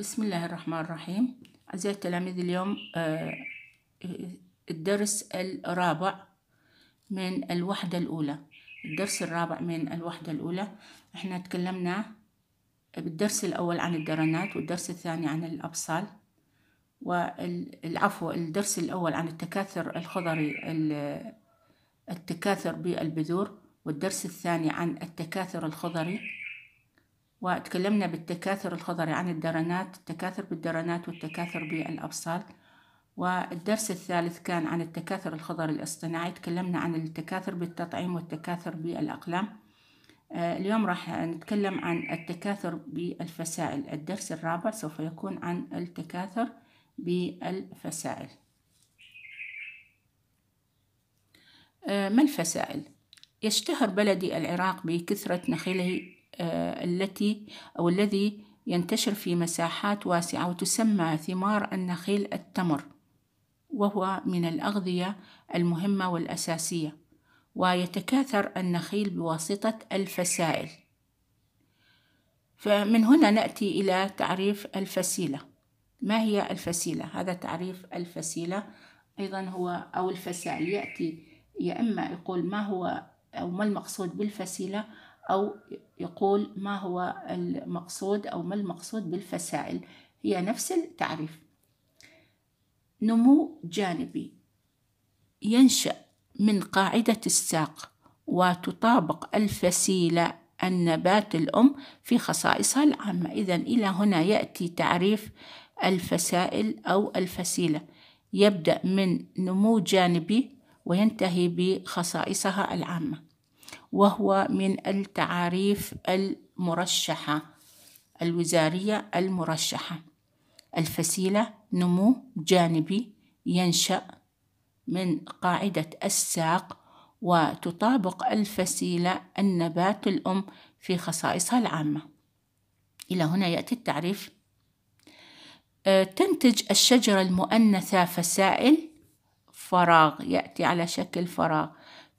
بسم الله الرحمن الرحيم أعزائي التلاميذ اليوم آه، الدرس الرابع من الوحدة الأولى الدرس الرابع من الوحدة الأولى احنا تكلمنا بالدرس الأول عن الدرنات والدرس الثاني عن الأبصال والعفو الدرس الأول عن التكاثر الخضري التكاثر بالبذور والدرس الثاني عن التكاثر الخضري وتكلمنا بالتكاثر الخضري عن الدرنات التكاثر بالدرنات والتكاثر بالأبصال والدرس الثالث كان عن التكاثر الخضري الاصطناعي تكلمنا عن التكاثر بالتطعيم والتكاثر بالأقلام آه، اليوم راح نتكلم عن التكاثر بالفسائل الدرس الرابع سوف يكون عن التكاثر بالفسائل آه، ما الفسائل؟ يشتهر بلدي العراق بكثرة نخيله آه، التي أو الذي ينتشر في مساحات واسعة وتسمى ثمار النخيل التمر وهو من الأغذية المهمة والأساسية ويتكاثر النخيل بواسطة الفسائل فمن هنا نأتي إلى تعريف الفسيلة ما هي الفسيلة؟ هذا تعريف الفسيلة أيضا هو أو الفسائل يأتي يا إما يقول ما هو أو ما المقصود بالفسيلة أو يقول ما هو المقصود أو ما المقصود بالفسائل هي نفس التعريف نمو جانبي ينشأ من قاعدة الساق وتطابق الفسيلة النبات الأم في خصائصها العامة إذا إلى هنا يأتي تعريف الفسائل أو الفسيلة يبدأ من نمو جانبي وينتهي بخصائصها العامة وهو من التعاريف المرشحة الوزارية المرشحة الفسيلة نمو جانبي ينشأ من قاعدة الساق وتطابق الفسيلة النبات الأم في خصائصها العامة إلى هنا يأتي التعريف آه، تنتج الشجرة المؤنثة فسائل فراغ يأتي على شكل فراغ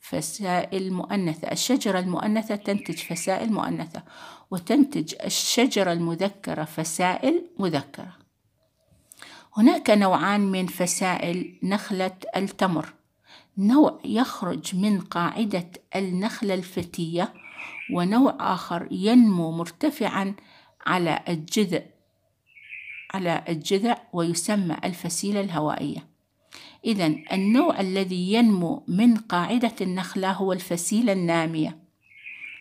فسائل مؤنثة الشجرة المؤنثة تنتج فسائل مؤنثة وتنتج الشجرة المذكرة فسائل مذكرة هناك نوعان من فسائل نخلة التمر نوع يخرج من قاعدة النخلة الفتية ونوع آخر ينمو مرتفعا على الجذع على الجذع ويسمى الفسيلة الهوائية إذا النوع الذي ينمو من قاعدة النخلة هو الفسيلة النامية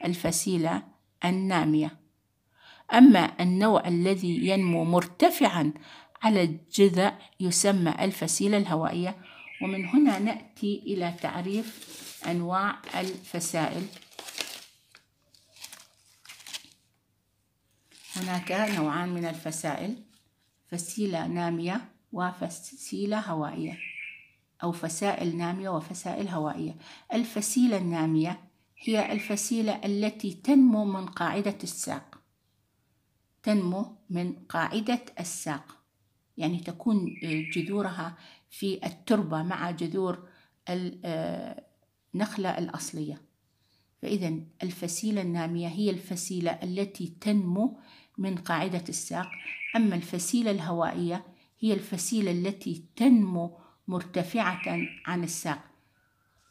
الفسيلة النامية أما النوع الذي ينمو مرتفعا على الجذع يسمى الفسيلة الهوائية ومن هنا نأتي إلى تعريف أنواع الفسائل هناك نوعان من الفسائل فسيلة نامية وفسيلة هوائية أو فسائل نامية وفسائل هوائية. الفسيلة النامية هي الفسيلة التي تنمو من قاعدة الساق. تنمو من قاعدة الساق، يعني تكون آه، جذورها في التربة مع جذور النخلة آه، الأصلية. فإذا الفسيلة النامية هي الفسيلة التي تنمو من قاعدة الساق، أما الفسيلة الهوائية هي الفسيلة التي تنمو مرتفعة عن الساق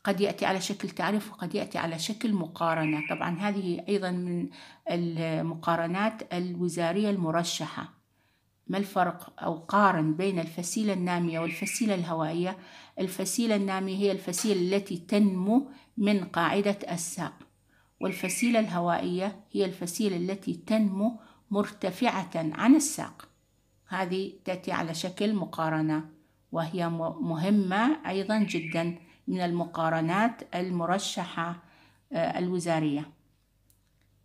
قد يأتي على شكل تعريف وقد يأتي على شكل مقارنة طبعا هذه أيضا من المقارنات الوزارية المرشحة ما الفرق أو قارن بين الفسيلة النامية والفسيلة الهوائية الفسيلة النامية هي الفسيلة التي تنمو من قاعدة الساق والفسيلة الهوائية هي الفسيلة التي تنمو مرتفعة عن الساق هذه تأتي على شكل مقارنة وهي مهمة أيضا جدا من المقارنات المرشحة آه، الوزارية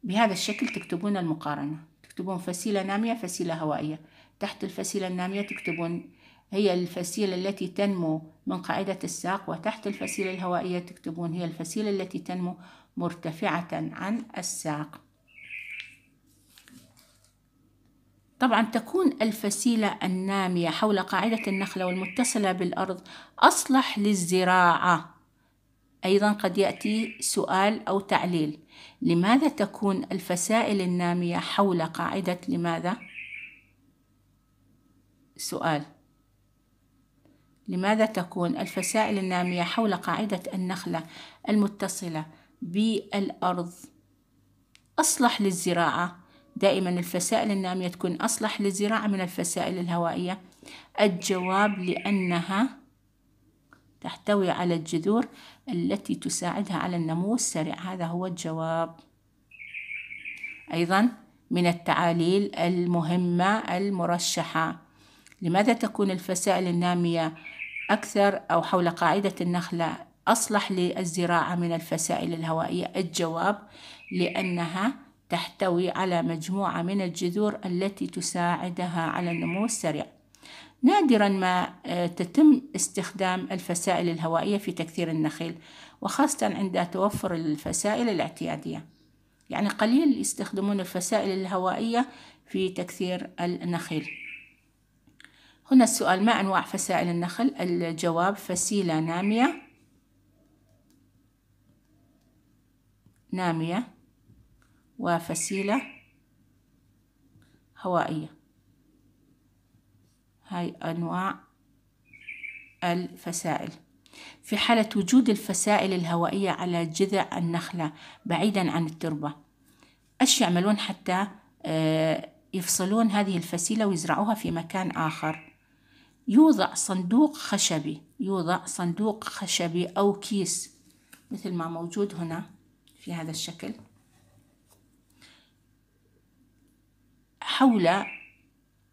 بهذا الشكل تكتبون المقارنة تكتبون فسيلة نامية فسيلة هوائية تحت الفسيلة النامية تكتبون هي الفسيلة التي تنمو من قاعدة الساق وتحت الفسيلة الهوائية تكتبون هي الفسيلة التي تنمو مرتفعة عن الساق طبعا تكون الفسيلة النامية حول قاعدة النخلة والمتصلة بالأرض أصلح للزراعة أيضا قد يأتي سؤال أو تعليل لماذا تكون الفسائل النامية حول قاعدة لماذا؟ سؤال لماذا تكون الفسائل النامية حول قاعدة النخلة المتصلة بالأرض أصلح للزراعة دائما الفسائل النامية تكون أصلح للزراعة من الفسائل الهوائية الجواب لأنها تحتوي على الجذور التي تساعدها على النمو السريع هذا هو الجواب أيضا من التعاليل المهمة المرشحة لماذا تكون الفسائل النامية أكثر أو حول قاعدة النخلة أصلح للزراعة من الفسائل الهوائية الجواب لأنها تحتوي على مجموعة من الجذور التي تساعدها على النمو السريع نادرا ما آه، تتم استخدام الفسائل الهوائية في تكثير النخيل وخاصة عند توفر الفسائل الاعتيادية يعني قليل يستخدمون الفسائل الهوائية في تكثير النخيل هنا السؤال ما أنواع فسائل النخل؟ الجواب فسيلة نامية نامية وفسيلة هوائية هاي أنواع الفسائل في حالة وجود الفسائل الهوائية على جذع النخلة بعيدا عن التربة إيش يعملون حتى آه، يفصلون هذه الفسيلة ويزرعوها في مكان آخر يوضع صندوق خشبي يوضع صندوق خشبي أو كيس مثل ما موجود هنا في هذا الشكل حول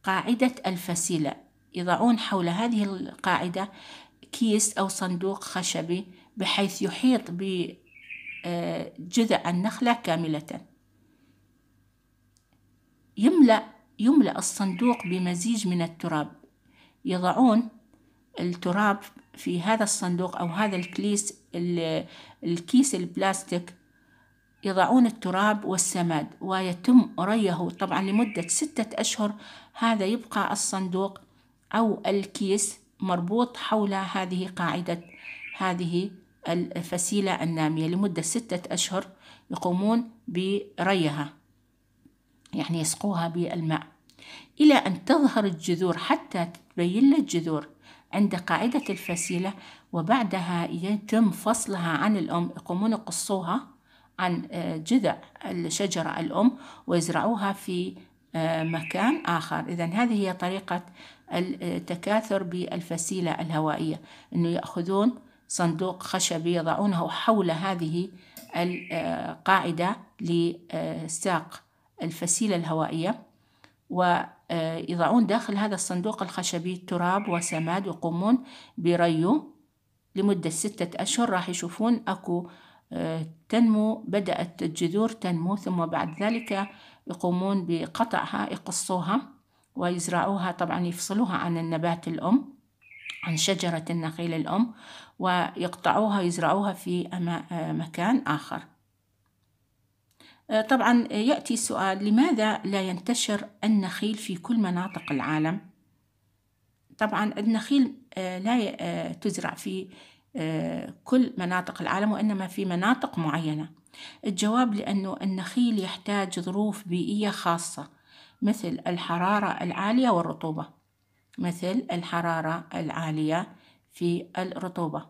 قاعدة الفسيلة يضعون حول هذه القاعدة كيس أو صندوق خشبي بحيث يحيط بجذع آه، النخلة كاملة يملأ يملأ الصندوق بمزيج من التراب يضعون التراب في هذا الصندوق أو هذا الكيس الكيس البلاستيك يضعون التراب والسماد ويتم ريه طبعا لمدة ستة أشهر هذا يبقى الصندوق أو الكيس مربوط حول هذه قاعدة هذه الفسيلة النامية لمدة ستة أشهر يقومون بريها يعني يسقوها بالماء إلى أن تظهر الجذور حتى تتبين الجذور عند قاعدة الفسيلة وبعدها يتم فصلها عن الأم يقومون يقصوها عن آه، جذع الشجرة الأم ويزرعوها في آه، مكان آخر إذا هذه هي طريقة التكاثر بالفسيلة الهوائية أنه يأخذون صندوق خشبي يضعونه حول هذه القاعدة لساق الفسيلة الهوائية ويضعون آه، داخل هذا الصندوق الخشبي تراب وسماد ويقومون بريه لمدة ستة أشهر راح يشوفون أكو تنمو بدأت الجذور تنمو ثم بعد ذلك يقومون بقطعها يقصوها ويزرعوها طبعا يفصلوها عن النبات الأم عن شجرة النخيل الأم ويقطعوها يزرعوها في مكان آخر آه، طبعا يأتي السؤال لماذا لا ينتشر النخيل في كل مناطق العالم؟ طبعا النخيل آه، لا آه، تزرع في آه، كل مناطق العالم وإنما في مناطق معينة الجواب لأنه النخيل يحتاج ظروف بيئية خاصة مثل الحرارة العالية والرطوبة مثل الحرارة العالية في الرطوبة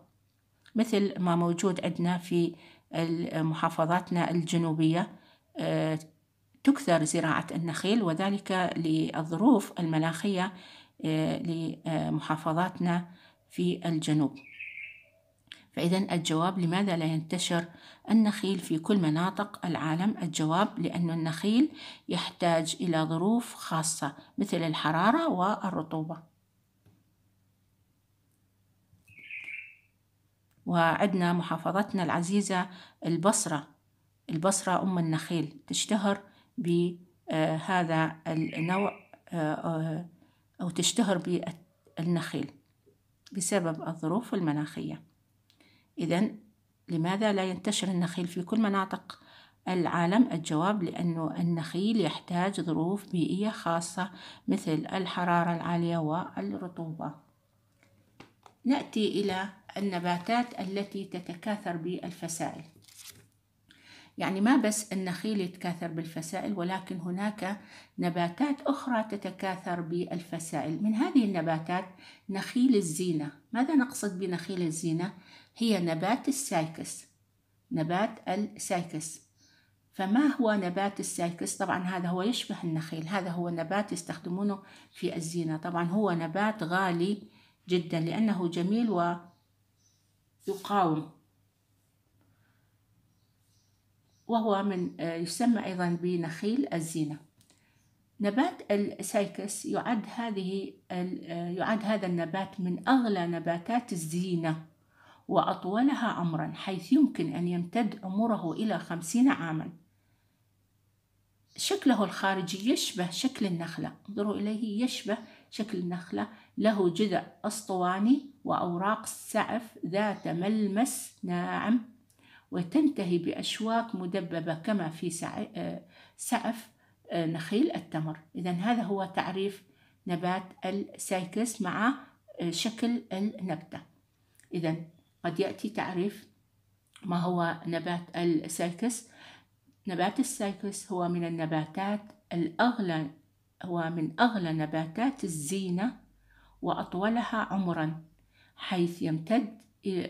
مثل ما موجود عندنا في محافظاتنا الجنوبية آه، تكثر زراعة النخيل وذلك للظروف المناخية آه، لمحافظاتنا في الجنوب فإذا الجواب لماذا لا ينتشر النخيل في كل مناطق العالم الجواب لأن النخيل يحتاج إلى ظروف خاصة مثل الحرارة والرطوبة وعدنا محافظتنا العزيزة البصرة البصرة أم النخيل تشتهر بهذا آه، النوع آه، آه، أو تشتهر بالنخيل بسبب الظروف المناخيه إذا لماذا لا ينتشر النخيل في كل مناطق العالم الجواب لأنه النخيل يحتاج ظروف بيئية خاصة مثل الحرارة العالية والرطوبة نأتي إلى النباتات التي تتكاثر بالفسائل يعني ما بس النخيل يتكاثر بالفسائل ولكن هناك نباتات أخرى تتكاثر بالفسائل من هذه النباتات نخيل الزينة ماذا نقصد بنخيل الزينة؟ هي نبات السايكس نبات السايكس فما هو نبات السايكس طبعا هذا هو يشبه النخيل هذا هو نبات يستخدمونه في الزينة طبعا هو نبات غالي جدا لأنه جميل ويقاوم وهو من آه، يسمى أيضا بنخيل الزينة نبات السايكس يعد هذه آه، يعد هذا النبات من أغلى نباتات الزينة وأطولها عمرا حيث يمكن أن يمتد عمره إلى خمسين عاما شكله الخارجي يشبه شكل النخلة انظروا إليه يشبه شكل النخلة له جذع أسطواني وأوراق سعف ذات ملمس ناعم وتنتهي بأشواك مدببة كما في سعف نخيل التمر إذا هذا هو تعريف نبات السايكس مع شكل النبتة إذا قد يأتي تعريف ما هو نبات السايكس نبات السايكس هو من النباتات الأغلى هو من أغلى نباتات الزينة وأطولها عمرا حيث يمتد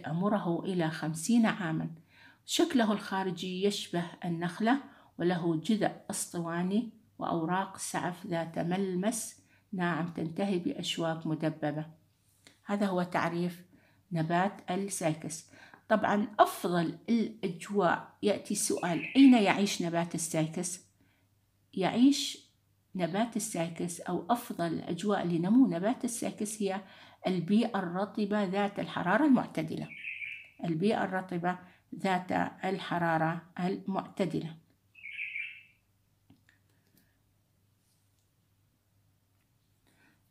عمره إلى خمسين عاما شكله الخارجي يشبه النخلة وله جذع اسطواني وأوراق سعف ذات ملمس ناعم تنتهي بأشواك مدببة هذا هو تعريف نبات السايكس طبعا أفضل الأجواء يأتي السؤال أين يعيش نبات السايكس؟ يعيش نبات السايكس أو أفضل الأجواء لنمو نبات السايكس هي البيئة الرطبة ذات الحرارة المعتدلة البيئة الرطبة ذات الحرارة المعتدلة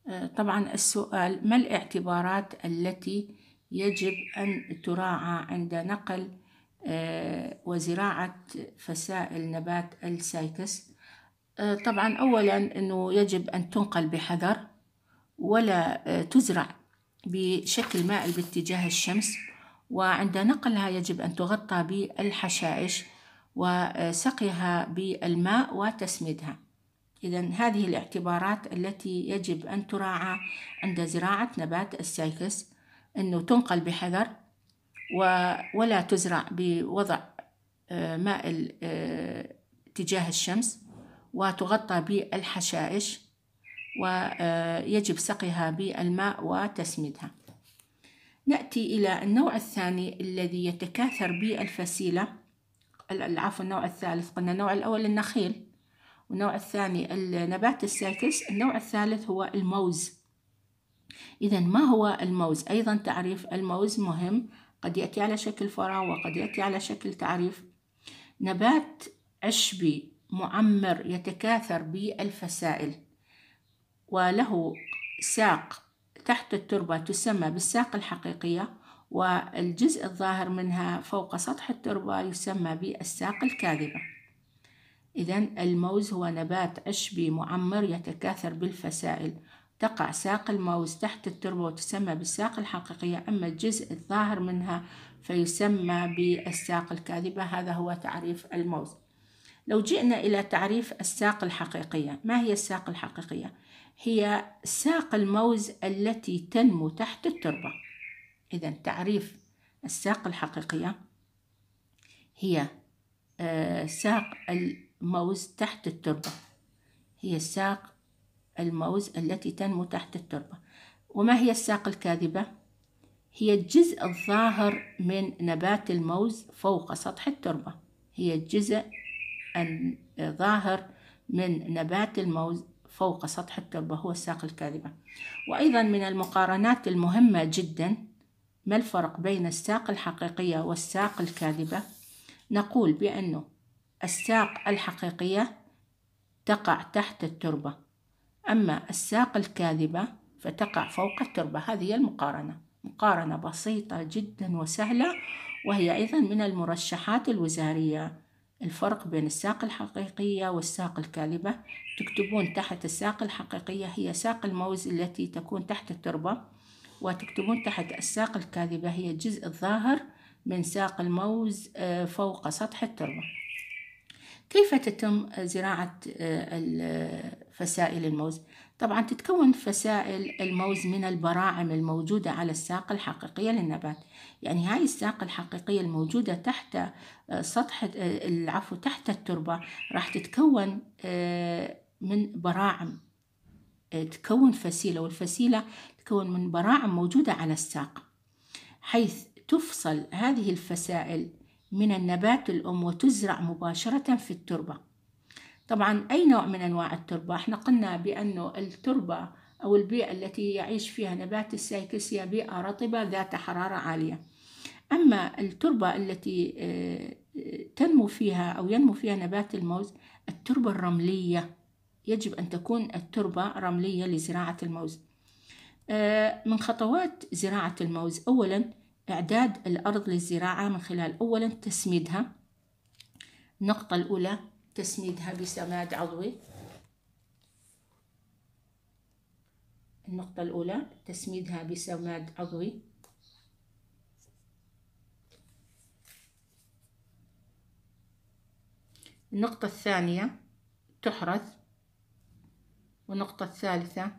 آه، طبعا السؤال ما الاعتبارات التي يجب أن تراعى عند نقل آه، وزراعة فسائل نبات السايكس آه، طبعا أولا أنه يجب أن تنقل بحذر ولا آه، تزرع بشكل مائل باتجاه الشمس وعند نقلها يجب أن تغطى بالحشائش وسقيها بالماء وتسميدها إذا هذه الاعتبارات التي يجب أن تراعى عند زراعة نبات السايكس أنه تنقل بحذر ولا تزرع بوضع آه، مائل آه، تجاه الشمس وتغطى بالحشائش ويجب آه، سقيها بالماء وتسميدها نأتي إلى النوع الثاني الذي يتكاثر بالفسيلة العفو النوع الثالث قلنا النوع الأول النخيل والنوع الثاني النبات الساكس النوع الثالث هو الموز إذا ما هو الموز؟ أيضا تعريف الموز مهم قد يأتي على شكل فرع وقد يأتي على شكل تعريف نبات عشبي معمر يتكاثر بالفسائل وله ساق تحت التربة تسمى بالساق الحقيقية والجزء الظاهر منها فوق سطح التربة يسمى بالساق الكاذبة إذا الموز هو نبات عشبي معمر يتكاثر بالفسائل تقع ساق الموز تحت التربة وتسمى بالساق الحقيقية أما الجزء الظاهر منها فيسمى بالساق الكاذبة هذا هو تعريف الموز لو جئنا إلى تعريف الساق الحقيقية ما هي الساق الحقيقية؟ هي ساق الموز التي تنمو تحت التربة إذا تعريف الساق الحقيقية هي آه، ساق الموز تحت التربة هي الساق الموز التي تنمو تحت التربة وما هي الساق الكاذبة؟ هي الجزء الظاهر من نبات الموز فوق سطح التربة هي الجزء الظاهر من نبات الموز فوق سطح التربة هو الساق الكاذبة وأيضا من المقارنات المهمة جدا ما الفرق بين الساق الحقيقية والساق الكاذبة؟ نقول بأنه الساق الحقيقية تقع تحت التربة أما الساق الكاذبة فتقع فوق التربة هذه هي المقارنة مقارنة بسيطة جدا وسهلة وهي أيضا من المرشحات الوزارية الفرق بين الساق الحقيقية والساق الكاذبة تكتبون تحت الساق الحقيقية هي ساق الموز التي تكون تحت التربة وتكتبون تحت الساق الكاذبة هي الجزء الظاهر من ساق الموز آه، فوق سطح التربة كيف تتم آه، زراعة آه، فسائل الموز طبعا تتكون فسائل الموز من البراعم الموجودة على الساق الحقيقية للنبات يعني هاي الساق الحقيقية الموجودة تحت آه، سطح آه، العفو تحت التربة راح تتكون آه، من براعم تكون فسيلة والفسيلة تكون من براعم موجودة على الساق حيث تفصل هذه الفسائل من النبات الأم وتزرع مباشرة في التربة طبعا أي نوع من أنواع التربة احنا قلنا بأنه التربة أو البيئة التي يعيش فيها نبات السايكس هي بيئة رطبة ذات حرارة عالية أما التربة التي آه، تنمو فيها أو ينمو فيها نبات الموز التربة الرملية يجب أن تكون التربة رملية لزراعة الموز آه، من خطوات زراعة الموز أولا إعداد الأرض للزراعة من خلال أولا تسميدها النقطة الأولى تسميدها بسماد عضوي النقطة الأولى تسميدها بسماد عضوي النقطة الثانية تحرث والنقطة الثالثة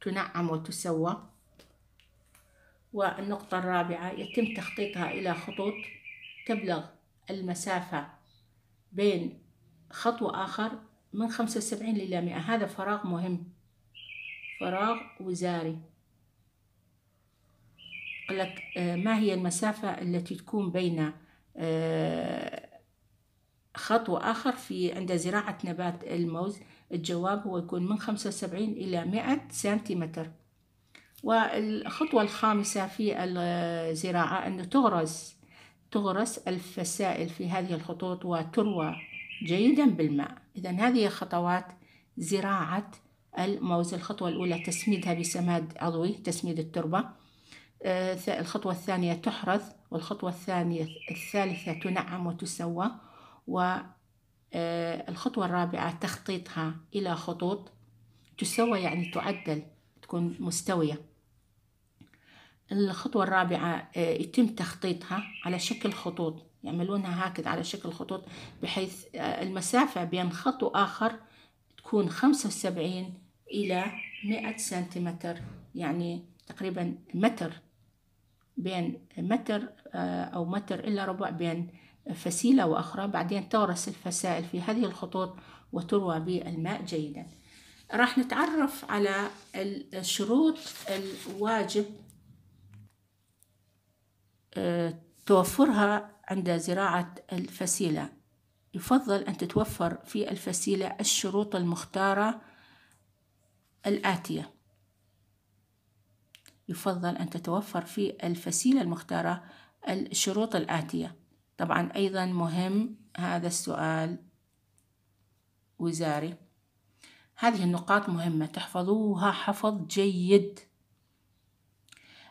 تنعم وتسوى والنقطة الرابعة يتم تخطيطها إلى خطوط تبلغ المسافة بين خطوة آخر من خمسة وسبعين إلى مئة هذا فراغ مهم فراغ وزاري لك آه، ما هي المسافة التي تكون بين آه، خطوة آخر في عند زراعة نبات الموز الجواب هو يكون من خمسة وسبعين إلى مئة سنتيمتر والخطوة الخامسة في الزراعة آه، أن تغرز تغرس الفسائل في هذه الخطوط وتروى جيدا بالماء إذا هذه خطوات زراعة الموز الخطوة الأولى تسميدها بسماد عضوي تسميد التربة آه، الخطوة الثانية تحرث والخطوة الثانية الثالثة تنعم وتسوى والخطوة آه، الرابعة تخطيطها إلى خطوط تسوى يعني تعدل تكون مستوية الخطوة الرابعة آه، يتم تخطيطها على شكل خطوط يعملونها هكذا على شكل خطوط بحيث آه، المسافة بين خط وآخر تكون خمسة وسبعين إلى مئة سنتيمتر يعني تقريبا متر بين متر آه، أو متر إلا ربع بين فسيلة وأخرى بعدين تغرس الفسائل في هذه الخطوط وتروى بالماء جيدا راح نتعرف على الشروط الواجب توفرها عند زراعة الفسيلة يفضل أن تتوفر في الفسيلة الشروط المختارة الآتية يفضل أن تتوفر في الفسيلة المختارة الشروط الآتية طبعا أيضا مهم هذا السؤال وزاري هذه النقاط مهمة تحفظوها حفظ جيد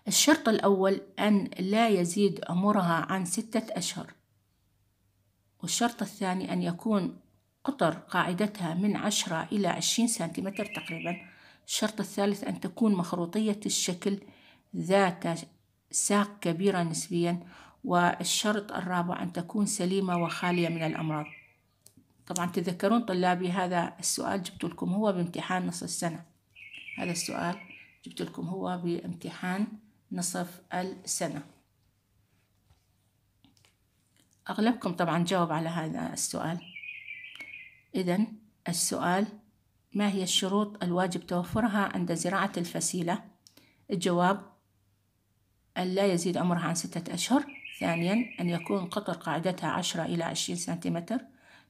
الشرط الأول أن لا يزيد عمرها عن ستة أشهر والشرط الثاني أن يكون قطر قاعدتها من عشرة إلى عشرين سنتيمتر تقريبا الشرط الثالث أن تكون مخروطية الشكل ذات ساق كبيرة نسبيا والشرط الرابع أن تكون سليمة وخالية من الأمراض طبعا تذكرون طلابي هذا السؤال جبت لكم هو بامتحان نص السنة هذا السؤال جبت لكم هو بامتحان نصف السنة أغلبكم طبعا جاوب على هذا السؤال إذا السؤال ما هي الشروط الواجب توفرها عند زراعة الفسيلة؟ الجواب أن لا يزيد عمرها عن ستة أشهر ثانيا أن يكون قطر قاعدتها عشرة إلى عشرين سنتيمتر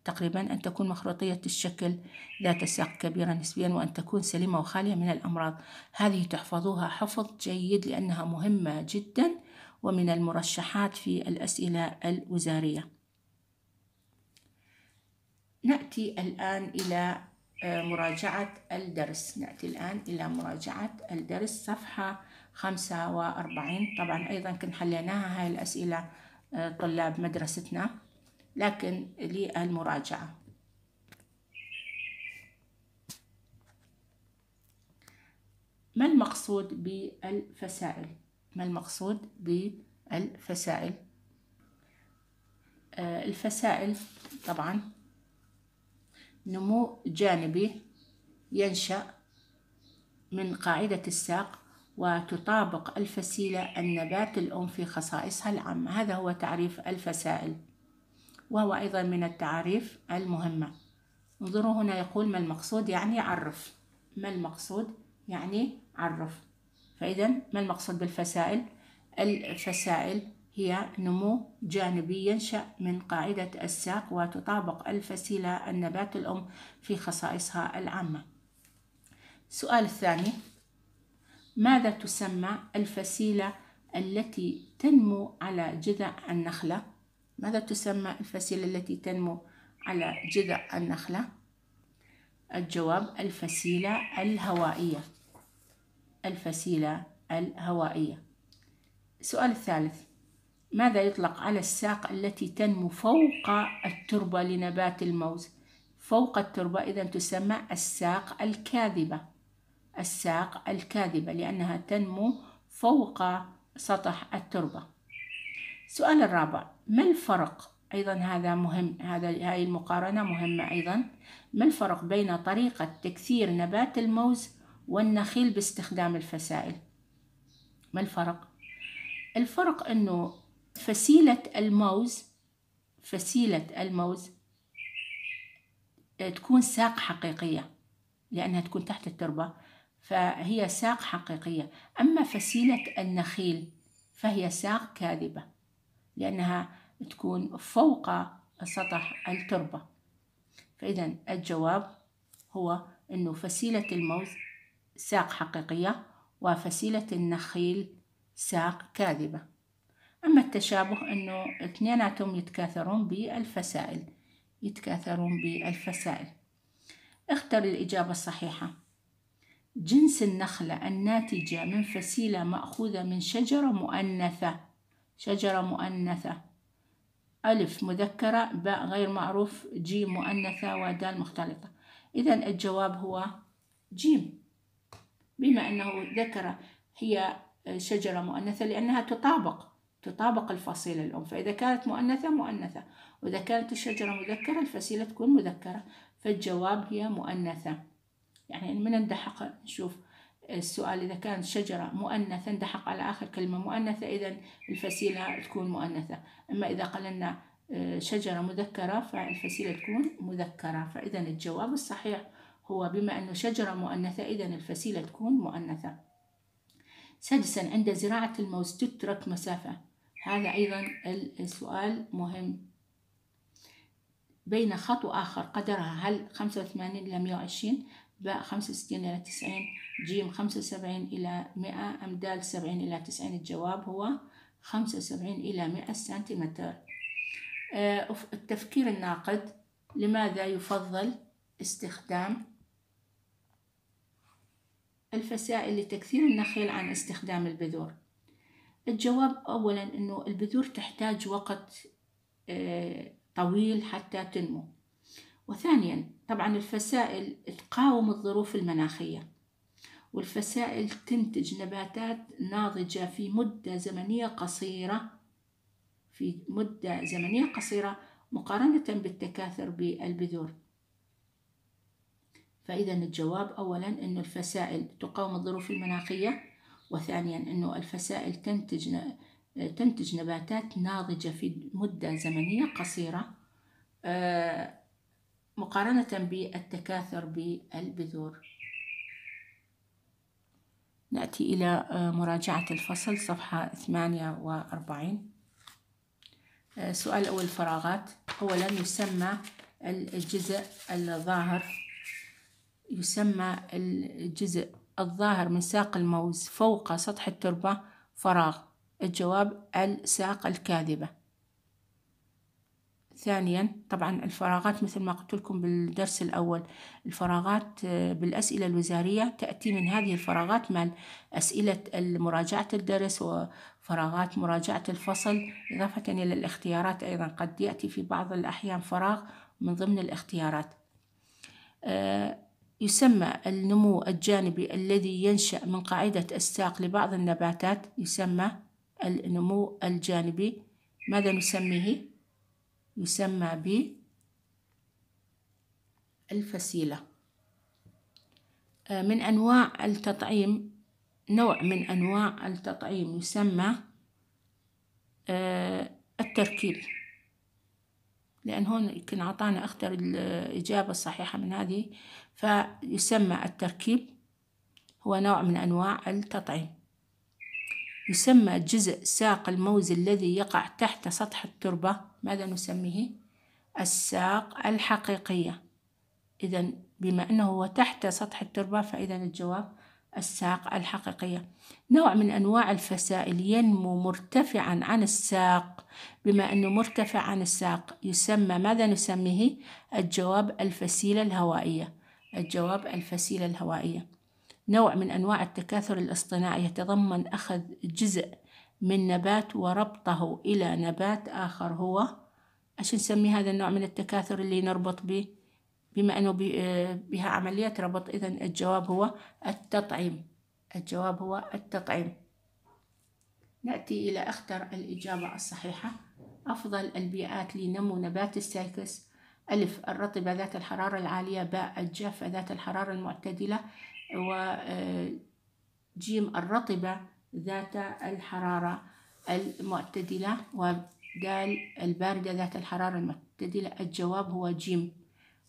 تقريبا أن تكون مخروطية الشكل ذات ساق كبيرة نسبيا وأن تكون سليمة وخالية من الأمراض هذه تحفظوها حفظ جيد لأنها مهمة جدا ومن المرشحات في الأسئلة الوزارية نأتي الآن إلى آه، مراجعة الدرس نأتي الآن إلى مراجعة الدرس صفحة 45 طبعا أيضا كن حليناها هاي الأسئلة آه، طلاب مدرستنا لكن للمراجعة ما المقصود بالفسائل ما المقصود بالفسائل آه، الفسائل طبعا نمو جانبي ينشأ من قاعدة الساق وتطابق الفسيلة النبات الأم في خصائصها العامة هذا هو تعريف الفسائل وهو أيضا من التعاريف المهمة انظروا هنا يقول ما المقصود يعني عرف ما المقصود يعني عرف فإذا ما المقصود بالفسائل الفسائل هي نمو جانبي ينشأ من قاعدة الساق وتطابق الفسيلة النبات الأم في خصائصها العامة السؤال الثاني ماذا تسمى الفسيلة التي تنمو على جذع النخلة ماذا تسمى الفسيلة التي تنمو على جذع النخلة؟ الجواب الفسيلة الهوائية الفسيلة الهوائية السؤال الثالث ماذا يطلق على الساق التي تنمو فوق التربة لنبات الموز؟ فوق التربة إذا تسمى الساق الكاذبة الساق الكاذبة لأنها تنمو فوق سطح التربة السؤال الرابع ما الفرق أيضا هذا مهم هذا هاي المقارنة مهمة أيضا ما الفرق بين طريقة تكثير نبات الموز والنخيل باستخدام الفسائل ما الفرق الفرق أنه فسيلة الموز فسيلة الموز آه، تكون ساق حقيقية لأنها تكون تحت التربة فهي ساق حقيقية أما فسيلة النخيل فهي ساق كاذبة لأنها تكون فوق سطح التربة فإذا الجواب هو أنه فسيلة الموز ساق حقيقية وفسيلة النخيل ساق كاذبة أما التشابه أنه اثنيناتهم يتكاثرون بالفسائل يتكاثرون بالفسائل اختر الإجابة الصحيحة جنس النخلة الناتجة من فسيلة مأخوذة من شجرة مؤنثة شجرة مؤنثة ألف مذكرة باء غير معروف جيم مؤنثة ودال مختلطة إذا الجواب هو جيم بما أنه ذكر هي شجرة مؤنثة لأنها تطابق تطابق الفصيلة الأم فإذا كانت مؤنثة مؤنثة وإذا كانت الشجرة مذكرة الفصيلة تكون مذكرة فالجواب هي مؤنثة يعني من الدحق نشوف السؤال إذا كانت شجرة مؤنثة اندحق على آخر كلمة مؤنثة إذا الفسيلة تكون مؤنثة أما إذا قلنا آه، شجرة مذكرة فالفسيلة تكون مذكرة فإذا الجواب الصحيح هو بما أنه شجرة مؤنثة إذا الفسيلة تكون مؤنثة سادسا عند زراعة الموز تترك مسافة هذا أيضا السؤال مهم بين خط وآخر قدرها هل 85 إلى 120 باء خمسة وستين إلى تسعين جيم خمسة وسبعين إلى مئة أم دال سبعين إلى تسعين الجواب هو خمسة وسبعين إلى مئة سنتيمتر آه، التفكير الناقد لماذا يفضل استخدام الفسائل لتكثير النخيل عن استخدام البذور الجواب أولا أنه البذور تحتاج وقت آه، طويل حتى تنمو وثانيا طبعا الفسائل تقاوم الظروف المناخية والفسائل تنتج نباتات ناضجة في مدة زمنية قصيرة في مدة زمنية قصيرة مقارنة بالتكاثر بالبذور فإذا الجواب أولا أن الفسائل تقاوم الظروف المناخية وثانيا أنه الفسائل تنتج تنتج نباتات ناضجة في مدة زمنية قصيرة آه، مقارنة بالتكاثر بالبذور نأتي إلى آه، مراجعة الفصل صفحة 48 آه، سؤال أول الفراغات أولا يسمى الجزء الظاهر يسمى الجزء الظاهر من ساق الموز فوق سطح التربة فراغ الجواب الساق الكاذبة ثانيا طبعا الفراغات مثل ما قلت لكم بالدرس الأول الفراغات آه، بالأسئلة الوزارية تأتي من هذه الفراغات مال أسئلة مراجعة الدرس وفراغات مراجعة الفصل إضافة إلى الاختيارات أيضا قد يأتي في بعض الأحيان فراغ من ضمن الاختيارات آه، يسمى النمو الجانبي الذي ينشأ من قاعدة الساق لبعض النباتات يسمى النمو الجانبي ماذا نسميه؟ يسمى ب الفسيلة آه، من أنواع التطعيم نوع من أنواع التطعيم يسمى آه، التركيب لأن هون يمكن أعطانا أختر الإجابة الصحيحة من هذه فيسمى التركيب هو نوع من أنواع التطعيم يسمى جزء ساق الموز الذي يقع تحت سطح التربة ماذا نسميه؟ الساق الحقيقية إذا بما أنه هو تحت سطح التربة فإذا الجواب الساق الحقيقية نوع من أنواع الفسائل ينمو مرتفعا عن الساق بما أنه مرتفع عن الساق يسمى ماذا نسميه؟ الجواب الفسيلة الهوائية الجواب الفسيلة الهوائية نوع من أنواع التكاثر الاصطناعي يتضمن أخذ جزء من نبات وربطه إلى نبات آخر هو أش نسمي هذا النوع من التكاثر اللي نربط به بما أنه آه، بها عملية ربط إذا الجواب هو التطعيم الجواب هو التطعيم نأتي إلى أختر الإجابة الصحيحة أفضل البيئات لنمو نبات السايكس ألف الرطبة ذات الحرارة العالية باء الجافة ذات الحرارة المعتدلة وجيم آه، الرطبة ذات الحرارة المعتدلة ودال الباردة ذات الحرارة المعتدلة الجواب هو جيم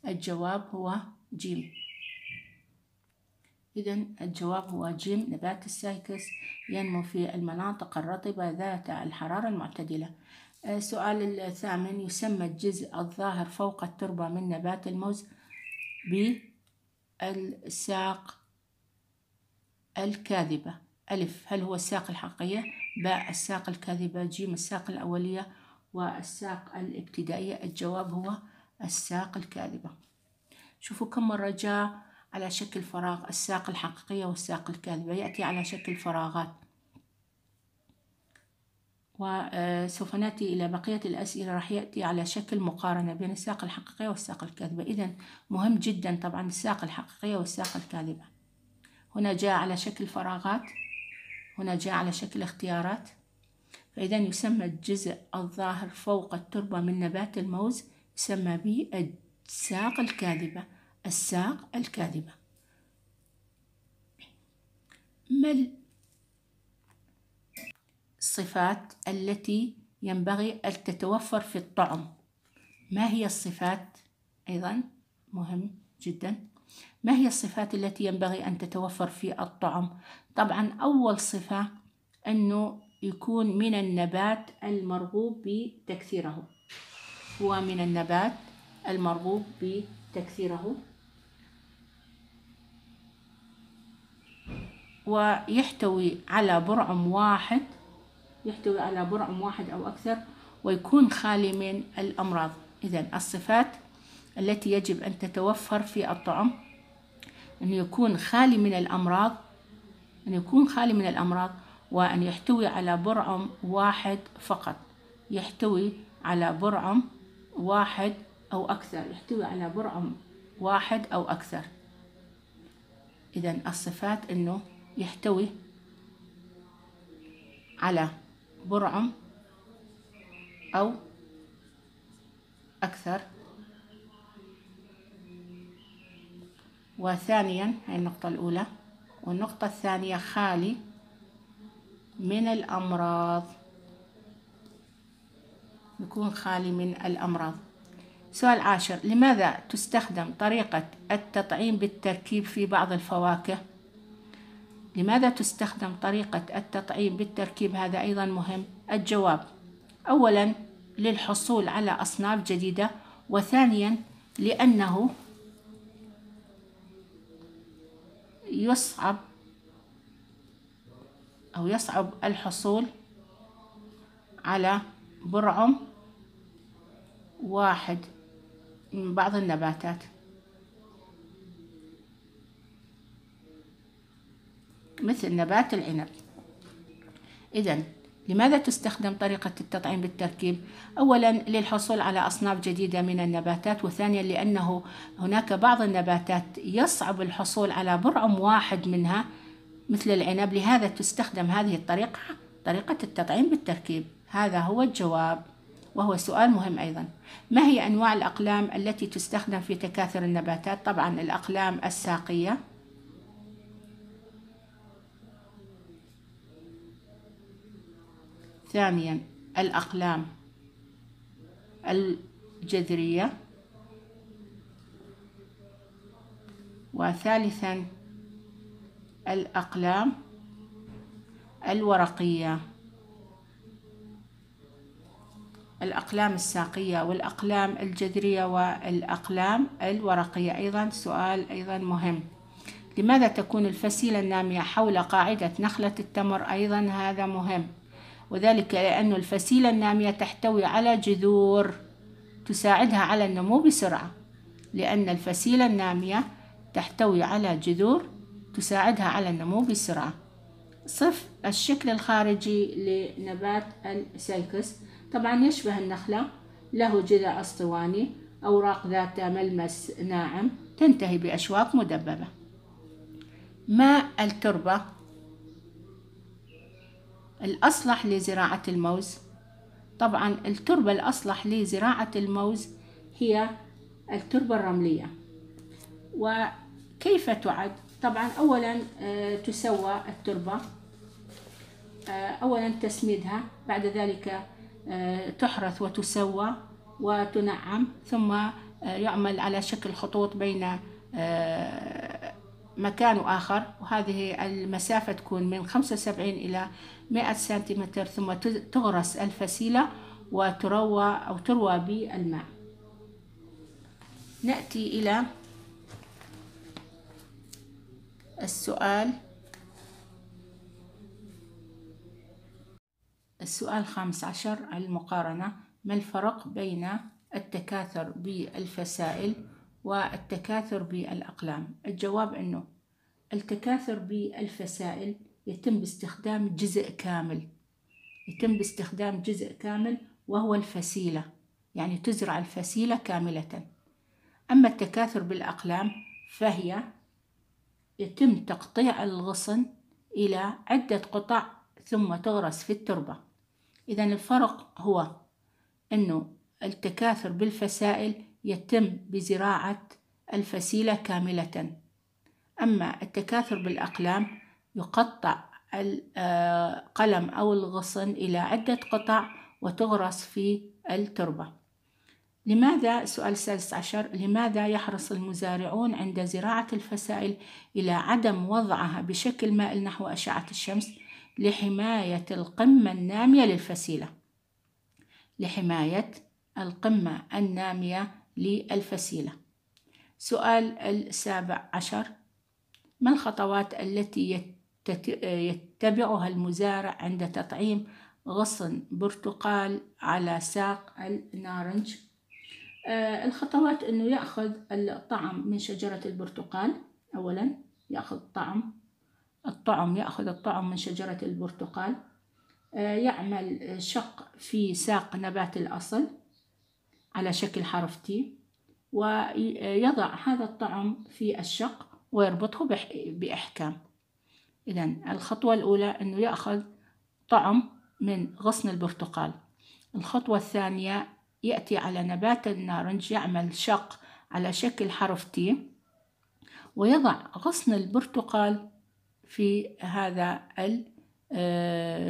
الجواب هو جيم إذا الجواب هو جيم نبات السايكس ينمو في المناطق الرطبة ذات الحرارة المعتدلة السؤال آه، الثامن يسمى الجزء الظاهر فوق التربة من نبات الموز بالساق الكاذبة ألف هل هو الساق الحقيقية باء الساق الكاذبة جيم الساق الأولية والساق الابتدائية الجواب هو الساق الكاذبة شوفوا كم مرة جاء على شكل فراغ الساق الحقيقية والساق الكاذبة يأتي على شكل فراغات وسوف آه، نأتي إلى بقية الأسئلة راح يأتي على شكل مقارنة بين الساق الحقيقية والساق الكاذبة إذا مهم جدا طبعا الساق الحقيقية والساق الكاذبة هنا جاء على شكل فراغات هنا جاء على شكل اختيارات فإذا يسمى الجزء الظاهر فوق التربة من نبات الموز يسمى الساق الكاذبة الساق الكاذبة ما الصفات التي ينبغي أن تتوفر في الطعم ما هي الصفات أيضا مهم جدا ما هي الصفات التي ينبغي أن تتوفر في الطعم طبعا أول صفة أنه يكون من النبات المرغوب بتكثيره هو من النبات المرغوب بتكثيره ويحتوي على برعم واحد يحتوي على برعم واحد أو أكثر ويكون خالي من الأمراض إذا الصفات التي يجب أن تتوفر في الطعم أن يكون خالي من الأمراض أن يكون خالي من الأمراض وأن يحتوي على برعم واحد فقط يحتوي على برعم واحد أو أكثر يحتوي على برعم واحد أو أكثر إذا الصفات أنه يحتوي على برعم أو أكثر وثانيا هاي النقطة الأولى والنقطة الثانية خالي من الأمراض يكون خالي من الأمراض سؤال عاشر لماذا تستخدم طريقة التطعيم بالتركيب في بعض الفواكه؟ لماذا تستخدم طريقة التطعيم بالتركيب هذا أيضا مهم الجواب أولا للحصول على أصناف جديدة وثانيا لأنه يصعب أو يصعب الحصول على برعم واحد من بعض النباتات مثل نبات العنب إذن لماذا تستخدم طريقة التطعيم بالتركيب؟ أولا للحصول على أصناف جديدة من النباتات وثانيا لأنه هناك بعض النباتات يصعب الحصول على برعم واحد منها مثل العنب لهذا تستخدم هذه الطريقة طريقة التطعيم بالتركيب هذا هو الجواب وهو سؤال مهم أيضا ما هي أنواع الأقلام التي تستخدم في تكاثر النباتات؟ طبعا الأقلام الساقية ثانيا الأقلام الجذرية وثالثا الأقلام الورقية الأقلام الساقية والأقلام الجذرية والأقلام الورقية أيضا سؤال أيضا مهم لماذا تكون الفسيلة النامية حول قاعدة نخلة التمر أيضا هذا مهم وذلك لأن الفسيلة النامية تحتوي على جذور تساعدها على النمو بسرعة لأن الفسيلة النامية تحتوي على جذور تساعدها على النمو بسرعة صف الشكل الخارجي لنبات السيكس طبعا يشبه النخلة له جذع اسطواني أوراق ذات ملمس ناعم تنتهي بأشواك مدببة ماء التربة الأصلح لزراعة الموز طبعا التربة الأصلح لزراعة الموز هي التربة الرملية وكيف تعد طبعا أولا آه، تسوى التربة آه، أولا تسميدها بعد ذلك آه، تحرث وتسوى وتنعم ثم يعمل على شكل خطوط بين مكان وآخر وهذه المسافة تكون من 75 إلى 100 سنتيمتر ثم تغرس الفسيلة وتروى أو تروى بالماء نأتي إلى السؤال السؤال الخامس عشر المقارنة ما الفرق بين التكاثر بالفسائل والتكاثر بالأقلام الجواب أنه التكاثر بالفسائل يتم باستخدام جزء كامل يتم باستخدام جزء كامل وهو الفسيلة يعني تزرع الفسيلة كاملة أما التكاثر بالأقلام فهي يتم تقطيع الغصن إلى عدة قطع ثم تغرس في التربة إذا الفرق هو أنه التكاثر بالفسائل يتم بزراعة الفسيلة كاملة أما التكاثر بالأقلام يقطع القلم آه، أو الغصن إلى عدة قطع وتغرس في التربة لماذا سؤال السادس عشر لماذا يحرص المزارعون عند زراعة الفسائل إلى عدم وضعها بشكل مائل نحو أشعة الشمس لحماية القمة النامية للفسيلة لحماية القمة النامية للفسيلة سؤال السابع عشر ما الخطوات التي يتبعها المزارع عند تطعيم غصن برتقال على ساق النارنج آه، الخطوات أنه يأخذ الطعم من شجرة البرتقال أولا يأخذ طعم الطعم يأخذ الطعم من شجرة البرتقال آه، يعمل شق في ساق نبات الأصل على شكل حرف تي ويضع هذا الطعم في الشق ويربطه بإحكام إذا الخطوة الأولى أنه يأخذ طعم من غصن البرتقال الخطوة الثانية يأتي على نبات النارنج يعمل شق على شكل حرف تي ويضع غصن البرتقال في هذا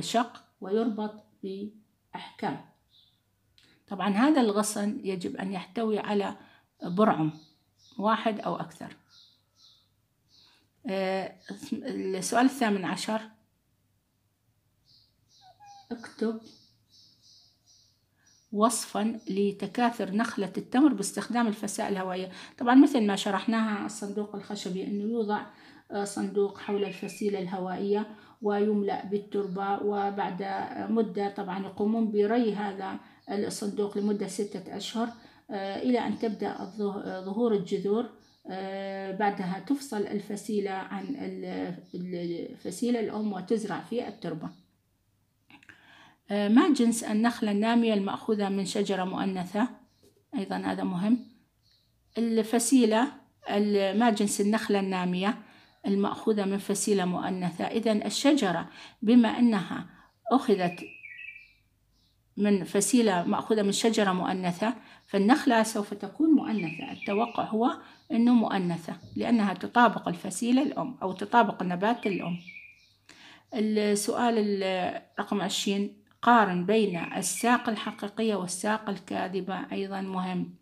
الشق آه، ويربط بأحكام طبعا هذا الغصن يجب أن يحتوي على برعم واحد أو أكثر آه، السؤال الثامن عشر اكتب وصفا لتكاثر نخلة التمر باستخدام الفسائل الهوائية طبعا مثل ما شرحناها الصندوق الخشبي أنه يوضع آه، صندوق حول الفسيلة الهوائية ويملأ بالتربة وبعد مدة طبعا يقومون بري هذا الصندوق لمدة ستة أشهر آه، إلى أن تبدأ ظهور الجذور آه، بعدها تفصل الفسيلة عن الفسيلة الأم وتزرع في التربة آه، ما جنس النخلة النامية المأخوذة من شجرة مؤنثة أيضا هذا مهم الفسيلة ما جنس النخلة النامية المأخوذة من فسيلة مؤنثة إذا الشجرة بما أنها أخذت من فسيلة مأخوذة من شجرة مؤنثة فالنخلة سوف تكون مؤنثة التوقع هو أنه مؤنثة لأنها تطابق الفسيلة الأم أو تطابق النبات الأم السؤال رقم عشرين قارن بين الساق الحقيقية والساق الكاذبة أيضا مهم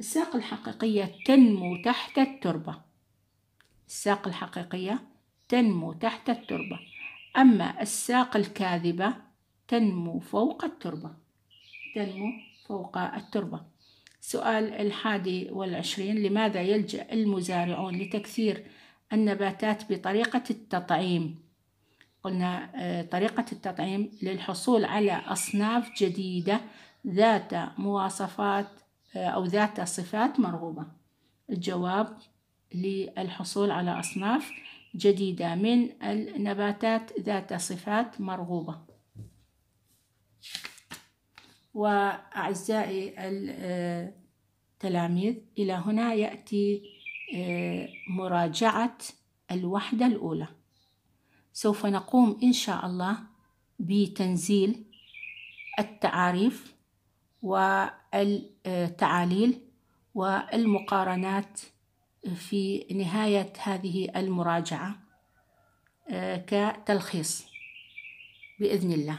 الساق الحقيقية تنمو تحت التربة الساق الحقيقية تنمو تحت التربة أما الساق الكاذبة تنمو فوق التربة تنمو فوق التربة سؤال الحادي والعشرين لماذا يلجأ المزارعون لتكثير النباتات بطريقة التطعيم؟ قلنا آه، طريقة التطعيم للحصول على أصناف جديدة ذات مواصفات آه، أو ذات صفات مرغوبة الجواب للحصول على أصناف جديدة من النباتات ذات صفات مرغوبة وأعزائي التلاميذ إلى هنا يأتي آه، مراجعة الوحدة الأولى سوف نقوم إن شاء الله بتنزيل التعاريف والتعاليل والمقارنات في نهاية هذه المراجعة آه، كتلخيص بإذن الله